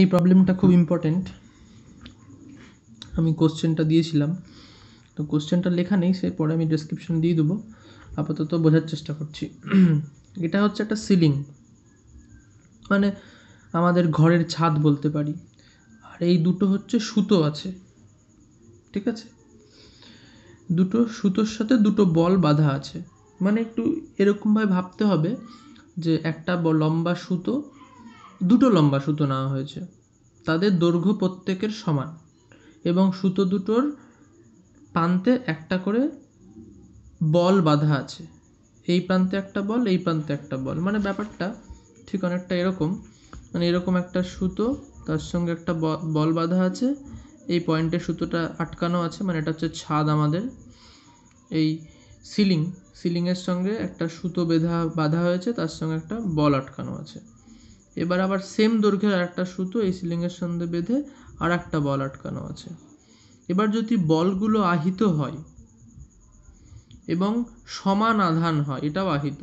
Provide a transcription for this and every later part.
এই প্রবলেমটা খুব ইম্পর্টেন্ট আমি কোশ্চেনটা দিয়েছিলাম তো কোশ্চেনটা লেখা নেই সে পরে আমি ডেসক্রিপশন দিয়ে দেবো আপাতত বোঝার চেষ্টা করছি এটা হচ্ছে একটা সিলিং মানে আমাদের ঘরের ছাদ বলতে পারি আর এই দুটো হচ্ছে সুতো আছে ঠিক আছে দুটো সুতোর সাথে দুটো বল বাঁধা আছে মানে একটু এরকমভাবে ভাবতে হবে যে একটা লম্বা সুতো দুটো লম্বা সুতো নেওয়া হয়েছে তাদের দৈর্ঘ্য প্রত্যেকের সমান এবং সুতো দুটোর প্রান্তে একটা করে বল বাঁধা আছে এই প্রান্তে একটা বল এই প্রান্তে একটা বল মানে ব্যাপারটা ঠিক অনেকটা এরকম মানে এরকম একটা সুতো তার সঙ্গে একটা বল বাঁধা আছে এই পয়েন্টের সুতোটা আটকানো আছে মানে এটা হচ্ছে ছাদ আমাদের এই সিলিং সিলিংয়ের সঙ্গে একটা সুতো বেঁধা বাঁধা হয়েছে তার সঙ্গে একটা বল আটকানো আছে এবার আবার সেম দৈর্ঘ্যের আর একটা সুতো এই সিলিংয়ের সঙ্গে বেঁধে আর একটা বল আটকানো আছে এবার যদি বলগুলো আহিত হয় এবং সমান আধান হয় এটাও আহিত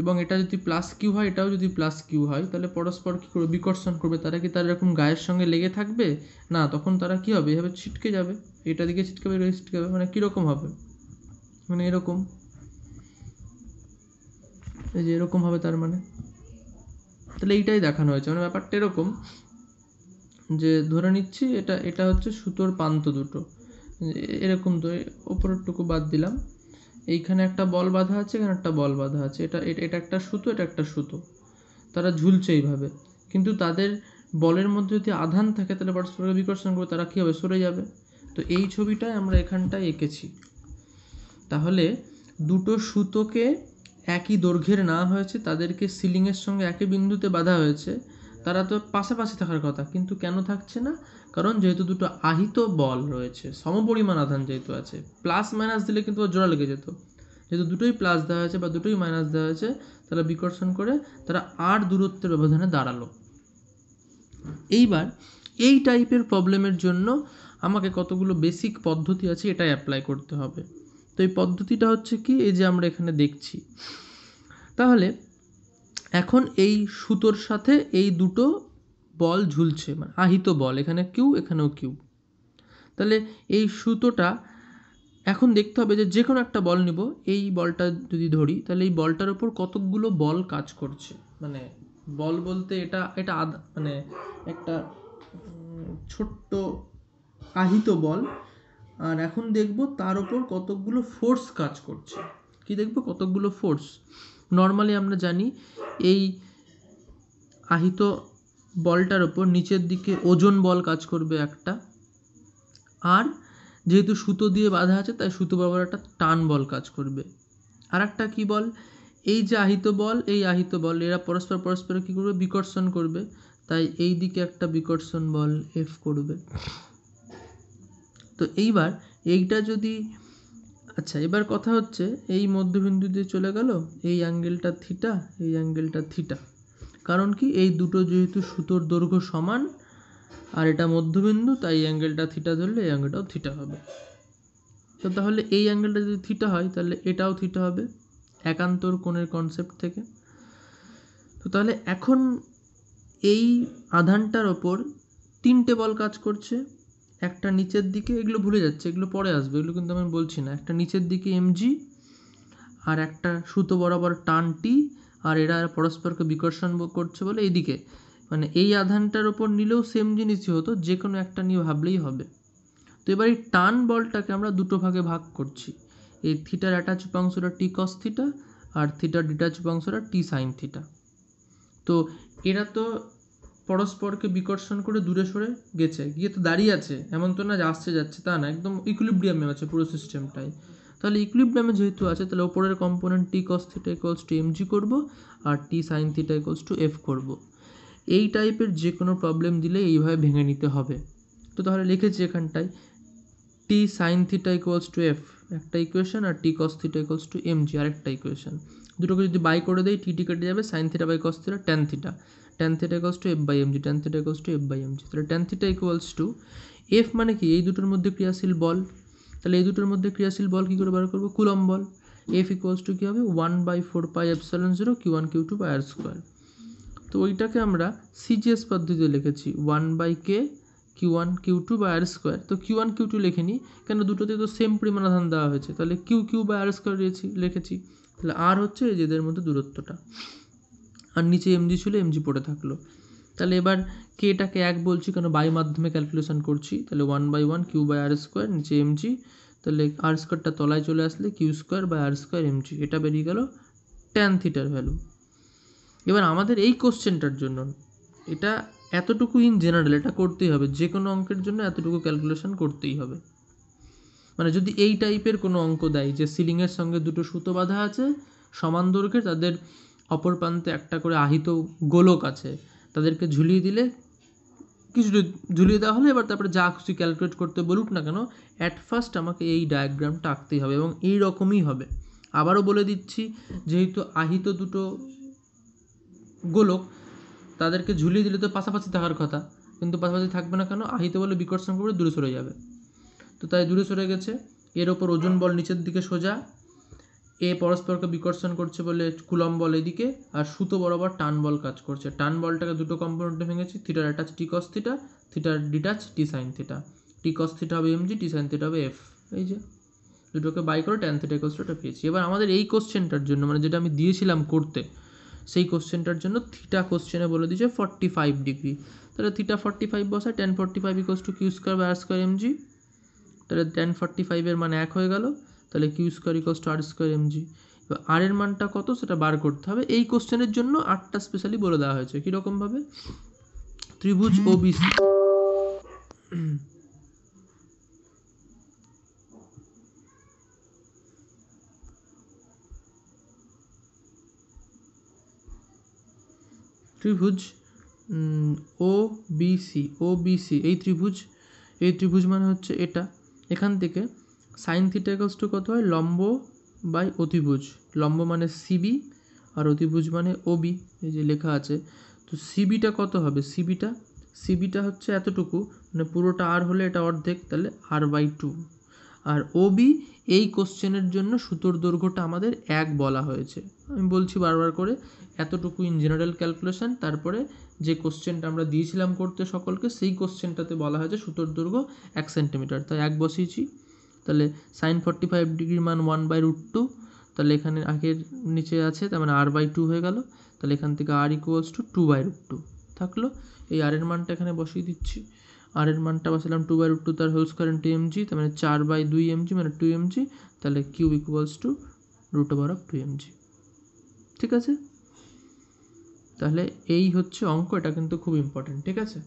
এবং এটা যদি প্লাস কিউ হয় এটাও যদি প্লাস কিউ হয় তাহলে পরস্পর কী করবে বিকর্ষণ করবে তারা কি তার এরকম গায়ের সঙ্গে লেগে থাকবে না তখন তারা কী হবে এভাবে ছিটকে যাবে এটা দিকে ছিটকাবে এটা ছিটকে যাবে মানে কীরকম হবে মানে এরকম এই যে এরকম হবে তার মানে তাহলে এইটাই দেখানো হয়েছে মানে ব্যাপারটা এরকম যে ধরে নিচ্ছি এটা এটা হচ্ছে সুতোর প্রান্ত দুটো এরকম তো ওপরেরটুকু বাদ দিলাম এইখানে একটা বল বাঁধা আছে এখানে একটা বল বাঁধা আছে এটা এটা একটা সুতো এটা একটা সুতো তারা ঝুলছে এইভাবে কিন্তু তাদের বলের মধ্যে যদি আধান থাকে তাহলে পরস্পরকে বিকর্ষণ করবে তারা কী হবে সরে যাবে তো এই ছবিটায় আমরা এখানটায় এঁকেছি তাহলে দুটো সুতোকে একই দৈর্ঘ্যের না হয়েছে তাদেরকে সিলিংয়ের সঙ্গে একই বিন্দুতে বাঁধা হয়েছে তারা তো পাশাপাশি থাকার কথা কিন্তু কেন থাকছে না কারণ যেহেতু দুটো আহিত বল রয়েছে সমপরিমাণ আধান যেহেতু আছে প্লাস মাইনাস দিলে কিন্তু জোড়া লেগে যেত যেহেতু দুটোই প্লাস দেওয়া হয়েছে বা দুটোই মাইনাস দেওয়া হয়েছে তারা বিকর্ষণ করে তারা আর দূরত্বের ব্যবধানে দাঁড়ালো এইবার এই টাইপের প্রবলেমের জন্য আমাকে কতগুলো বেসিক পদ্ধতি আছে এটাই অ্যাপ্লাই করতে হবে তো এই পদ্ধতিটা হচ্ছে কি এই যে আমরা এখানে দেখছি তাহলে এখন এই সুতোর সাথে এই দুটো বল ঝুলছে মানে আহিত বল এখানে কিউ এখানেও কিউ তাহলে এই সুতোটা এখন দেখতে হবে যে যে কোনো একটা বল নিব এই বলটা যদি ধরি তাহলে এই বলটার ওপর কতকগুলো বল কাজ করছে মানে বল বলতে এটা এটা আধা মানে একটা ছোট্ট আহিত বল আর এখন দেখব তার ওপর কতকগুলো ফোর্স কাজ করছে কি দেখব কতকগুলো ফোর্স নর্মালি আমরা জানি এই আহিত বলটার ওপর নিচের দিকে ওজন বল কাজ করবে একটা আর যেহেতু সুতো দিয়ে বাঁধা আছে তাই সুতো বরাবর একটা টান বল কাজ করবে আর একটা কী বল এই যে আহিত বল এই আহিত বল এরা পরস্পর পরস্পর কী করবে বিকর্ষণ করবে তাই এই দিকে একটা বিকর্ষণ বল এফ করবে তো এইবার এইটা যদি আচ্ছা এবার কথা হচ্ছে এই মধ্যবিন্দু দিয়ে চলে গেল এই অ্যাঙ্গেলটা থিটা এই অ্যাঙ্গেলটা থিটা কারণ কি এই দুটো যেহেতু সুতোর দৈর্ঘ্য সমান আর এটা মধ্যবিন্দু তাই অ্যাঙ্গেলটা থিটা ধরলে এই অ্যাঙ্গেলটাও থিটা হবে তো তাহলে এই অ্যাঙ্গেলটা যদি থিটা হয় তাহলে এটাও থিটা হবে একান্তর কোণের কনসেপ্ট থেকে তো তাহলে এখন এই আধানটার ওপর তিনটে বল কাজ করছে একটা নিচের দিকে এগুলো ভুলে যাচ্ছে এগুলো পরে আসবে এগুলো কিন্তু আমি বলছি না একটা নিচের দিকে এমজি আর একটা সুতো বরাবর টান টি আর এরা পরস্পরকে বিকর্ষণ করছে বলে এইদিকে মানে এই আধানটার ওপর নিলেও সেম জিনিসই হতো যে কোনো একটা নিয়ে ভাবলেই হবে তো এবার এই টান বলটাকে আমরা দুটো ভাগে ভাগ করছি এই থিটার অ্যাটাচ উপাংশটা টি কস থিটা আর থিটার ডিটাচ উপাংশটা টি সাইন থিটা তো এরা তো পরস্পরকে বিকর্ষণ করে দূরে সরে গেছে গিয়ে তো দাঁড়িয়ে আছে এমন তো না যে আসছে যাচ্ছে তা না একদম ইকুলিব্রিয়ামে আছে পুরো সিস্টেমটাই তাহলে ইকুইলিব্রিয়ামে যেহেতু আছে তাহলে ওপরের component T cos theta equals to MG করবো আর T sine theta equals to F করবো এই টাইপের যে কোনো প্রবলেম দিলে এইভাবে ভেঙে নিতে হবে তো তাহলে লিখেছি এখানটায় T sine theta equals to F একটা ইকুয়েশন আর T cos theta equals to MG আরেকটা ইকুয়েশন দুটোকে যদি বাই করে দেয় টি টি কেটে যাবে sine theta by cos theta tan theta tan theta equals to F by M G tan theta equals to F by M G তাহলে tan theta equals to F মানে কি এই দুটোর মধ্যে ক্রিয়াশীল বল তাহলে এই দুটোর মধ্যে ক্রিয়াশীল বল কী করে বার করবো কুলম বল এফ ইকুয়ালস টু কী হবে one by four pi epsilon zero Q one Q two by R square তো ওইটাকে আমরা সিজিএস পদ্ধতিতে লিখেছি one by K Q one Q two বা আর স্কোয়ার তো কিউ ওয়ান কিউ টু লিখে নিই কেন দুটোতে তো সেম পরিমাণ আধান দেওয়া হয়েছে তাহলে কিউ কিউ বা আর স্কোয়ার লিখেছি তাহলে আর হচ্ছে এদের মধ্যে দূরত্বটা আর নিচে এমজি ছিল এমজি পড়ে থাকলো তাহলে এবার কে এটাকে এক বলছি কেন বাই মাধ্যমে ক্যালকুলেশন করছি তাহলে one by one Q by R square নিচে এমজি তাহলে আর স্কোয়ারটা তলায় চলে আসলে Q square by R square MG এটা বেরিয়ে গেল ট্যান থিটার ভ্যালু এবার আমাদের এই কোশ্চেনটার জন্য এটা এতটুকু ইন জেনারেল এটা করতেই হবে যে কোনো অঙ্কের জন্য এতটুকু ক্যালকুলেশন করতেই হবে মানে যদি এই টাইপের কোনো অঙ্ক দেয় যে সিলিংয়ের সঙ্গে দুটো সুতো বাঁধা আছে সমান দৈর্ঘ্যের তাদের অপর প্রান্তে একটা করে আহিত গোলক আছে তাদেরকে ঝুলিয়ে দিলে কিছুটা ঝুলিয়ে দেওয়া হলে এবার তারপরে যা খুশি ক্যালকুলেট করতে বলুক না কেন অ্যাট ফার্স্ট আমাকে এই ডায়াগ্রামটা আঁকতেই হবে এবং এই রকমই হবে আবারও বলে দিচ্ছি যেহেতু আহিত দুটো গোলক তাদেরকে ঝুলিয়ে দিলে তো পাশাপাশি থাকার কথা কিন্তু পাশাপাশি থাকবে না কেন আহিত বলে বিকট সংখ্যা দূরে সরে যাবে তো তাই দূরে সরে গেছে এর ওপর ওজন বল নিচের দিকে সোজা এ পরস্পরকে বিকর্ষণ করছে বলে কুলম বল এদিকে আর সুতো বরাবর টান বল কাজ করছে টান বলটাকে দুটো কম্পোনেন্টে ভেঙেছি থিটার অ্যাটাচ টি কস থিটা থিটার detach T sine theta T cos theta হবে জি টি সাইন থিটা হবে এফ এই যে দুটোকে বাই করে ট্যান থিটা কোশ্চেনটা পেয়েছি এবার আমাদের এই কোশ্চেনটার জন্য মানে যেটা আমি দিয়েছিলাম করতে সেই কোশ্চেনটার জন্য থিটা কোশ্চেনে বলে দিয়েছে ফর্টি ফাইভ ডিগ্রি তাহলে থিটা ফর্টি ফাইভ বসায় tan forty five equals to Q square বা আর স্কোয়ার জি তাহলে টেন ফর্টি ফাইভের মানে এক হয়ে গেল তাহলে Q square equals two R square MG এবার আর এর মানটা কত সেটা বার করতে হবে এই কোশ্চেনের জন্য আটটা স্পেশালি বলে দেওয়া হয়েছে কীরকমভাবে ত্রিভুজ ও বিসি ত্রিভুজ ও বিসি ও বিসি এই ত্রিভুজ এই ত্রিভুজ মানে হচ্ছে এটা এখান থেকে সাইন থিটা ইকালস টু কত হয় লম্ব বাই অতিভুজ লম্ব মানে সিবি আর অতিভুজ মানে ওবি এই যে লেখা আছে তো সিবিটা কত হবে সিবিটা সিবিটা হচ্ছে এতটুকু মানে পুরোটা আর হলে এটা অর্ধেক তাহলে আর বাই টু আর ওবি এই কোশ্চেনের জন্য সুতোর দৈর্ঘ্যটা আমাদের এক বলা হয়েছে আমি বলছি বারবার করে এতটুকু ইন জেনারেল ক্যালকুলেশন তারপরে যে কোশ্চেনটা আমরা দিয়েছিলাম করতে সকলকে সেই কোশ্চেনটাতে বলা হয়েছে সুতোর দৈর্ঘ্য এক সেন্টিমিটার তাই এক বসিয়েছি তাহলে সাইন ফর্টি ফাইভ ডিগ্রির মান ওয়ান বাই রুট টু তাহলে এখানে আগের নিচে আছে তার মানে আর বাই টু হয়ে গেল তাহলে এখান থেকে R equals to two by root two থাকলো এই আর এর মানটা এখানে বসিয়ে দিচ্ছি আর এর মানটা বসালাম টু বাই রুট টু তার হোল স্কোয়ার টু এমজি তার মানে চার বাই দুই এমজি মানে টু এমজি তাহলে Q equals two root over of two MG ঠিক আছে তাহলে এই হচ্ছে অঙ্ক এটা কিন্তু খুব ইম্পর্টেন্ট ঠিক আছে